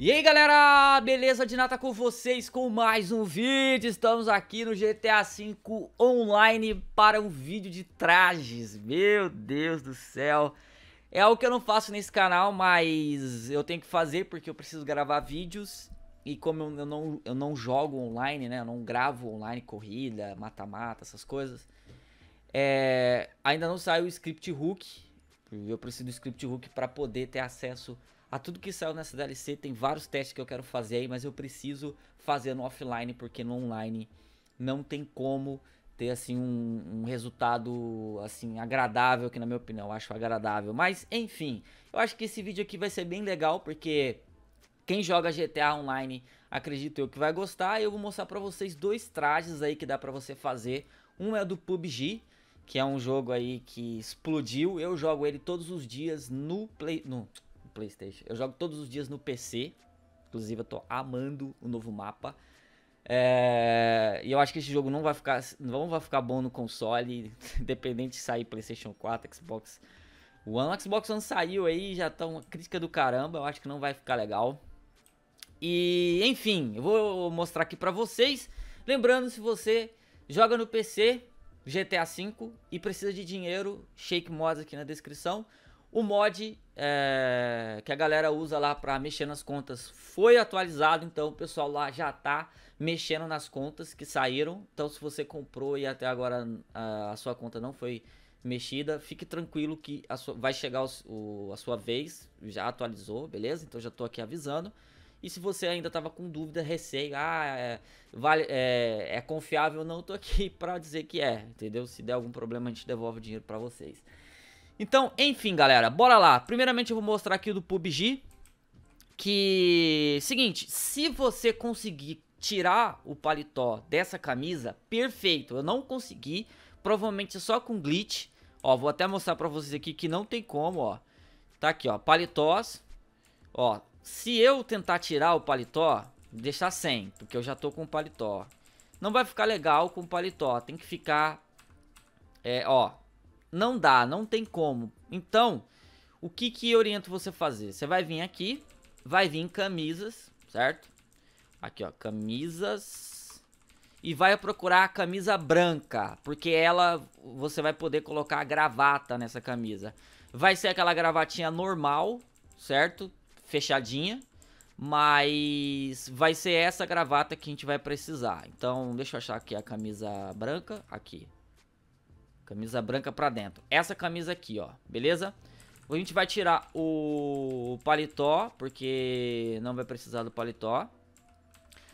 E aí galera, beleza de nata com vocês com mais um vídeo, estamos aqui no GTA V online para um vídeo de trajes, meu Deus do céu, é algo que eu não faço nesse canal, mas eu tenho que fazer porque eu preciso gravar vídeos e como eu não, eu não jogo online, né, eu não gravo online corrida, mata-mata, essas coisas, é, ainda não saiu o script hook, eu preciso do script hook para poder ter acesso a a tudo que saiu nessa DLC. Tem vários testes que eu quero fazer aí, mas eu preciso fazer no offline, porque no online não tem como ter assim um, um resultado assim agradável, que na minha opinião eu acho agradável. Mas enfim, eu acho que esse vídeo aqui vai ser bem legal, porque quem joga GTA Online, acredito eu que vai gostar. Eu vou mostrar para vocês dois trajes aí que dá para você fazer. Um é do PUBG, que é um jogo aí que explodiu. Eu jogo ele todos os dias no Play, no PlayStation. Eu jogo todos os dias no PC. Inclusive, eu tô amando o novo mapa. É... E eu acho que esse jogo não vai ficar, não vai ficar bom no console, independente de sair PlayStation 4, Xbox One. O Xbox One saiu aí, já tá uma crítica do caramba. Eu acho que não vai ficar legal. E, enfim, eu vou mostrar aqui pra vocês. Lembrando, se você joga no PC, GTA V e precisa de dinheiro, Shake Mods aqui na descrição. O mod é, que a galera usa lá para mexer nas contas foi atualizado, então o pessoal lá já tá mexendo nas contas que saíram. Então, se você comprou e até agora a, a sua conta não foi mexida, fique tranquilo que a sua, vai chegar o, o, a sua vez. Já atualizou, beleza? Então já tô aqui avisando. E se você ainda estava com dúvida, receio, ah, é, vale, é, é confiável, não, tô aqui para dizer que é, entendeu? Se der algum problema, a gente devolve o dinheiro para vocês. Então, enfim, galera, bora lá. Primeiramente eu vou mostrar aqui do PUBG, que... Seguinte, se você conseguir tirar o paletó dessa camisa, perfeito. Eu não consegui, provavelmente só com glitch. Ó, vou até mostrar pra vocês aqui que não tem como, ó. Tá aqui, ó, paletós. Ó, se eu tentar tirar o paletó, deixar sem, porque eu já tô com o paletó. Não vai ficar legal com o paletó, tem que ficar... É, ó, não dá, não tem como. Então, o que que oriento você fazer? Você vai vir aqui, vai vir camisas, certo? Aqui, ó, camisas. E vai procurar a camisa branca, porque ela você vai poder colocar a gravata nessa camisa. Vai ser aquela gravatinha normal, certo? Fechadinha. Mas vai ser essa gravata que a gente vai precisar. Então, deixa eu achar aqui a camisa branca. Aqui. Camisa branca pra dentro. Essa camisa aqui, ó. Beleza? A gente vai tirar o paletó, porque não vai precisar do paletó.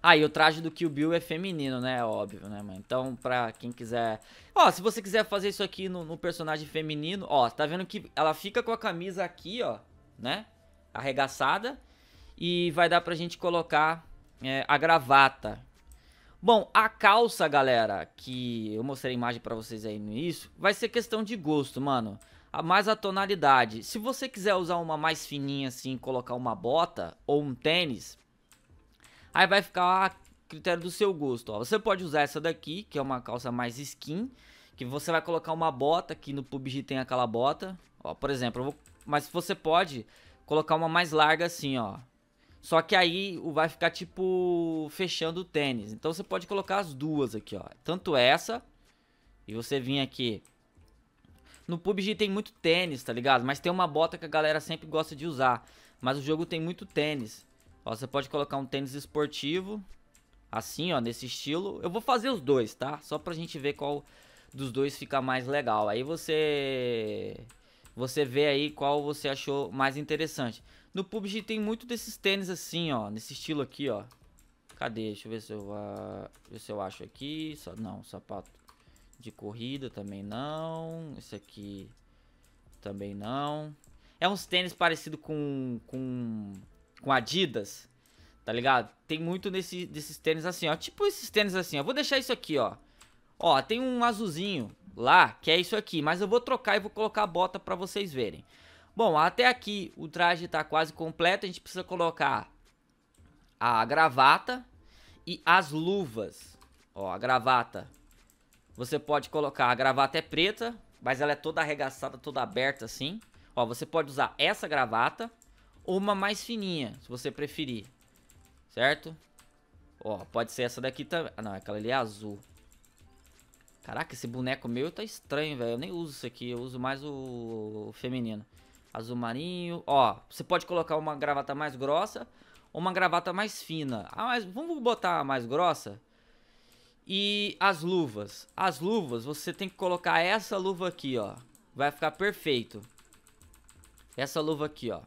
Ah, e o traje do Kill Bill é feminino, né? Óbvio, né, mano? Então, pra quem quiser... Ó, se você quiser fazer isso aqui no, no personagem feminino, ó, tá vendo que ela fica com a camisa aqui, ó, né? Arregaçada. E vai dar pra gente colocar é, a gravata. Bom, a calça, galera, que eu mostrei a imagem pra vocês aí no início, vai ser questão de gosto, mano. Mais a tonalidade. Se você quiser usar uma mais fininha assim, colocar uma bota ou um tênis, aí vai ficar a critério do seu gosto. Ó. Você pode usar essa daqui, que é uma calça mais skin, que você vai colocar uma bota, que no PUBG tem aquela bota. Ó, por exemplo, vou... mas você pode colocar uma mais larga assim, ó. Só que aí vai ficar tipo fechando o tênis. Então você pode colocar as duas aqui, ó. Tanto essa e você vir aqui. No PUBG tem muito tênis, tá ligado? Mas tem uma bota que a galera sempre gosta de usar. Mas o jogo tem muito tênis. Ó, você pode colocar um tênis esportivo. Assim, ó, nesse estilo. Eu vou fazer os dois, tá? Só pra gente ver qual dos dois fica mais legal. Aí você... Você vê aí qual você achou mais interessante. No PUBG tem muito desses tênis assim, ó. Nesse estilo aqui, ó. Cadê? Deixa eu ver se eu, uh, ver se eu acho aqui. Só, não, sapato de corrida também não. Esse aqui também não. É uns tênis parecido com, com, com Adidas, tá ligado? Tem muito nesse, desses tênis assim, ó. Tipo esses tênis assim, ó. Vou deixar isso aqui, ó. Ó, tem um azulzinho lá, que é isso aqui. Mas eu vou trocar e vou colocar a bota pra vocês verem. Bom, até aqui o traje está quase completo. A gente precisa colocar a gravata e as luvas. Ó, a gravata. Você pode colocar, a gravata é preta, mas ela é toda arregaçada, toda aberta assim. Ó, você pode usar essa gravata ou uma mais fininha, se você preferir. Certo? Ó, pode ser essa daqui também. Ah, não, aquela ali é azul. Caraca, esse boneco meu tá estranho, velho. Eu nem uso isso aqui, eu uso mais o, o feminino azul marinho. Ó, você pode colocar uma gravata mais grossa ou uma gravata mais fina. Ah, mas vamos botar a mais grossa? E as luvas. As luvas, você tem que colocar essa luva aqui, ó. Vai ficar perfeito. Essa luva aqui, ó.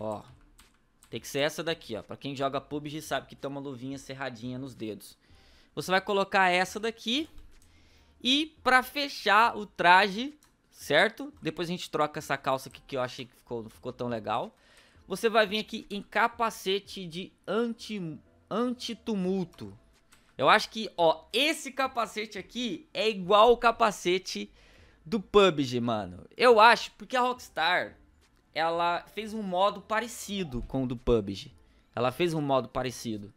Ó. Tem que ser essa daqui, ó. Pra quem joga PUBG sabe que tem uma luvinha serradinha nos dedos. Você vai colocar essa daqui. E pra fechar o traje, certo? Depois a gente troca essa calça aqui que eu achei que ficou, ficou tão legal. Você vai vir aqui em capacete de anti, tumulto. Eu acho que, ó, esse capacete aqui é igual o capacete do PUBG, mano. Eu acho, porque a Rockstar, ela fez um modo parecido com o do PUBG. Ela fez um modo parecido.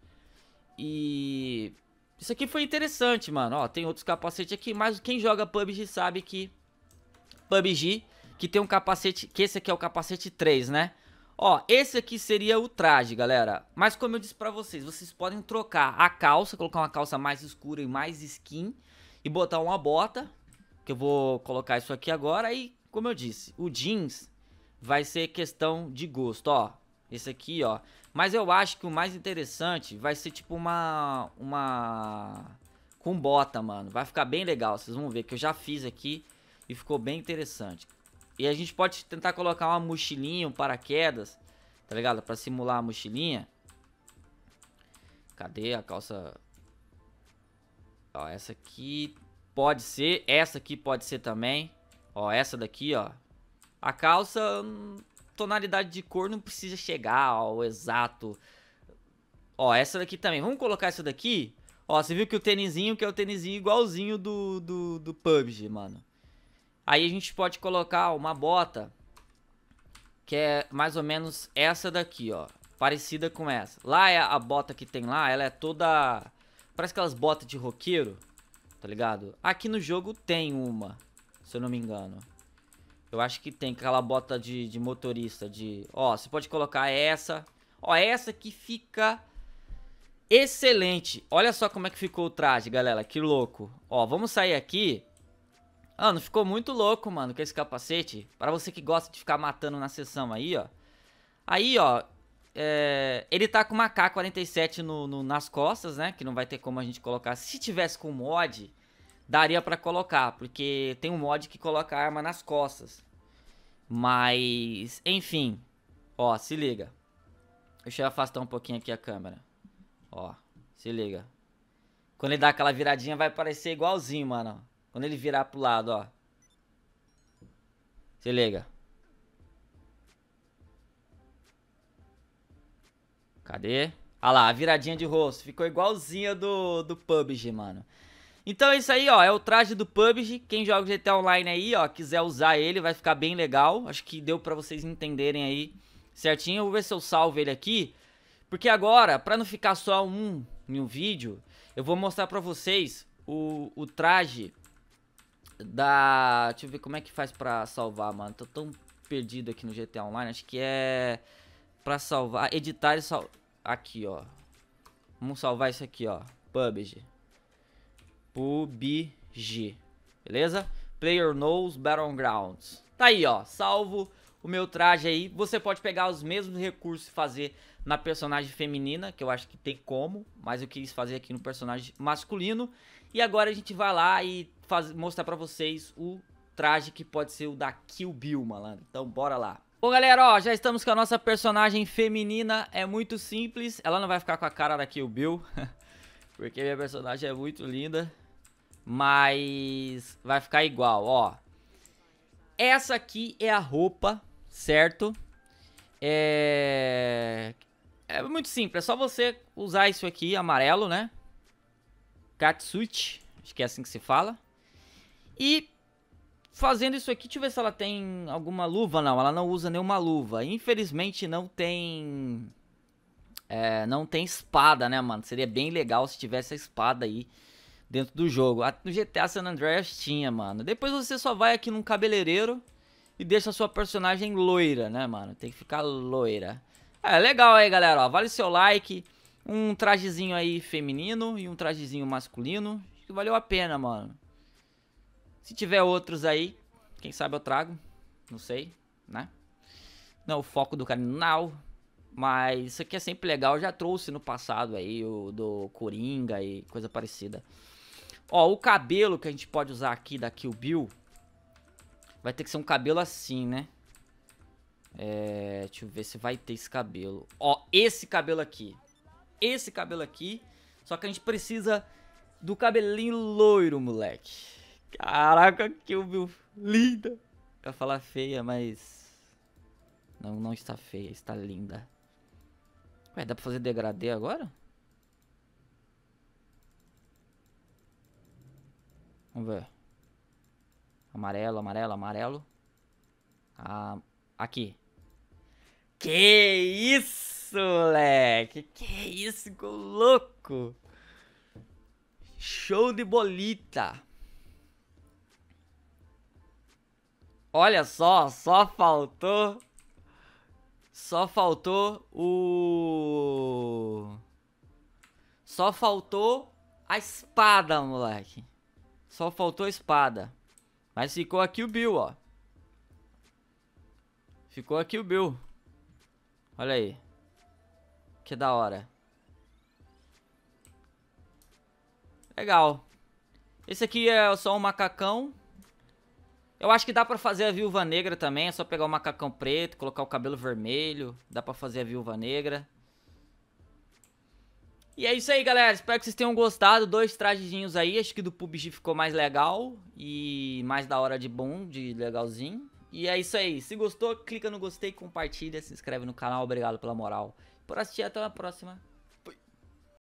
E isso aqui foi interessante, mano. Ó, tem outros capacetes aqui, mas quem joga PUBG sabe que PUBG, que tem um capacete, que esse aqui é o capacete 3, né? Ó, esse aqui seria o traje, galera. Mas como eu disse pra vocês, vocês podem trocar a calça, colocar uma calça mais escura e mais skin, e botar uma bota, que eu vou colocar isso aqui agora, e como eu disse, o jeans vai ser questão de gosto, ó. Esse aqui, ó. Mas eu acho que o mais interessante vai ser tipo uma... Uma... Com bota, mano. Vai ficar bem legal, vocês vão ver, que eu já fiz aqui e ficou bem interessante. E a gente pode tentar colocar uma mochilinha, um paraquedas, tá ligado? Pra simular a mochilinha. Cadê a calça? Ó, essa aqui pode ser, essa aqui pode ser também. Ó, essa daqui, ó. A calça, hum, tonalidade de cor não precisa chegar ao exato. Ó, essa daqui também. Vamos colocar essa daqui? Ó, você viu que o tênisinho, que é o tênisinho igualzinho do, do, do PUBG, mano. Aí a gente pode colocar uma bota que é mais ou menos essa daqui, ó. Parecida com essa. Lá é a bota que tem lá, ela é toda... Parece aquelas botas de roqueiro, tá ligado? Aqui no jogo tem uma, se eu não me engano. Eu acho que tem aquela bota de, de motorista, de... Ó, você pode colocar essa. Ó, essa que fica excelente. Olha só como é que ficou o traje, galera. Que louco. Ó, vamos sair aqui Mano, ficou muito louco, mano, com esse capacete. Pra você que gosta de ficar matando na sessão aí, ó. Aí, ó, é... ele tá com uma K-47 no, no, nas costas, né? Que não vai ter como a gente colocar. Se tivesse com mod, daria pra colocar. Porque tem um mod que coloca a arma nas costas. Mas, enfim. Ó, se liga. Deixa eu afastar um pouquinho aqui a câmera. Ó, se liga. Quando ele dá aquela viradinha, vai parecer igualzinho, mano. Quando ele virar pro lado, ó. Se liga. Cadê? Ah lá, a viradinha de rosto. Ficou igualzinha do, do PUBG, mano. Então é isso aí, ó. É o traje do PUBG. Quem joga GTA Online aí, ó, quiser usar ele, vai ficar bem legal. Acho que deu pra vocês entenderem aí certinho. Eu vou ver se eu salvo ele aqui. Porque agora, pra não ficar só um em um vídeo, eu vou mostrar pra vocês o, o traje da. Deixa eu ver como é que faz pra salvar, mano. Tô tão perdido aqui no GTA Online. Acho que é. Pra salvar. Ah, editar e salvar. Aqui, ó. Vamos salvar isso aqui, ó. PUBG. PUBG. Beleza? Player Knows Battlegrounds. Tá aí, ó. Salvo o meu traje aí. Você pode pegar os mesmos recursos e fazer na personagem feminina, que eu acho que tem como, mas eu quis fazer aqui no personagem masculino. E agora a gente vai lá e faz, mostrar pra vocês o traje que pode ser o da Kill Bill, malandro. Então bora lá. Bom, galera, ó, já estamos com a nossa personagem feminina. É muito simples. Ela não vai ficar com a cara da Kill Bill, porque minha personagem é muito linda. Mas vai ficar igual, ó. Essa aqui é a roupa, certo? É... É muito simples, é só você usar isso aqui, amarelo, né? Katsuichi, acho que é assim que se fala. E fazendo isso aqui, deixa eu ver se ela tem alguma luva, não. Ela não usa nenhuma luva. Infelizmente não tem... É, não tem espada, né, mano? Seria bem legal se tivesse a espada aí dentro do jogo. No GTA San Andreas tinha, mano. Depois você só vai aqui num cabeleireiro e deixa a sua personagem loira, né, mano? Tem que ficar loira. É legal aí, galera. Ó, vale seu like. Um trajezinho aí feminino e um trajezinho masculino. Acho que valeu a pena, mano. Se tiver outros aí, quem sabe eu trago. Não sei, né? Não é o foco do canal. Mas isso aqui é sempre legal. Eu já trouxe no passado aí o do Coringa e coisa parecida. Ó, o cabelo que a gente pode usar aqui da Kill Bill vai ter que ser um cabelo assim, né? É, deixa eu ver se vai ter esse cabelo. Ó, esse cabelo aqui. Esse cabelo aqui. Só que a gente precisa do cabelinho loiro, moleque. Caraca, que meu linda. Eu ia falar feia, mas... Não, não está feia, está linda. Ué, dá pra fazer degradê agora? Vamos ver. Amarelo, amarelo, amarelo. Ah, aqui. Que isso, moleque! Que isso, que louco! Show de bolita! Olha só, só faltou... Só faltou o... Só faltou a espada, moleque. Só faltou a espada. Mas ficou aqui o Bill, ó. Ficou aqui o Bill. Olha aí. Que da hora. Legal. Esse aqui é só um macacão. Eu acho que dá pra fazer a viúva negra também. É só pegar o macacão preto, colocar o cabelo vermelho. Dá pra fazer a viúva negra. E é isso aí, galera. Espero que vocês tenham gostado. Dois trajezinhos aí. Acho que do PUBG ficou mais legal. E mais da hora de bom, de legalzinho. E é isso aí. Se gostou, clica no gostei, compartilha, se inscreve no canal. Obrigado pela moral. Por assistir, até a próxima.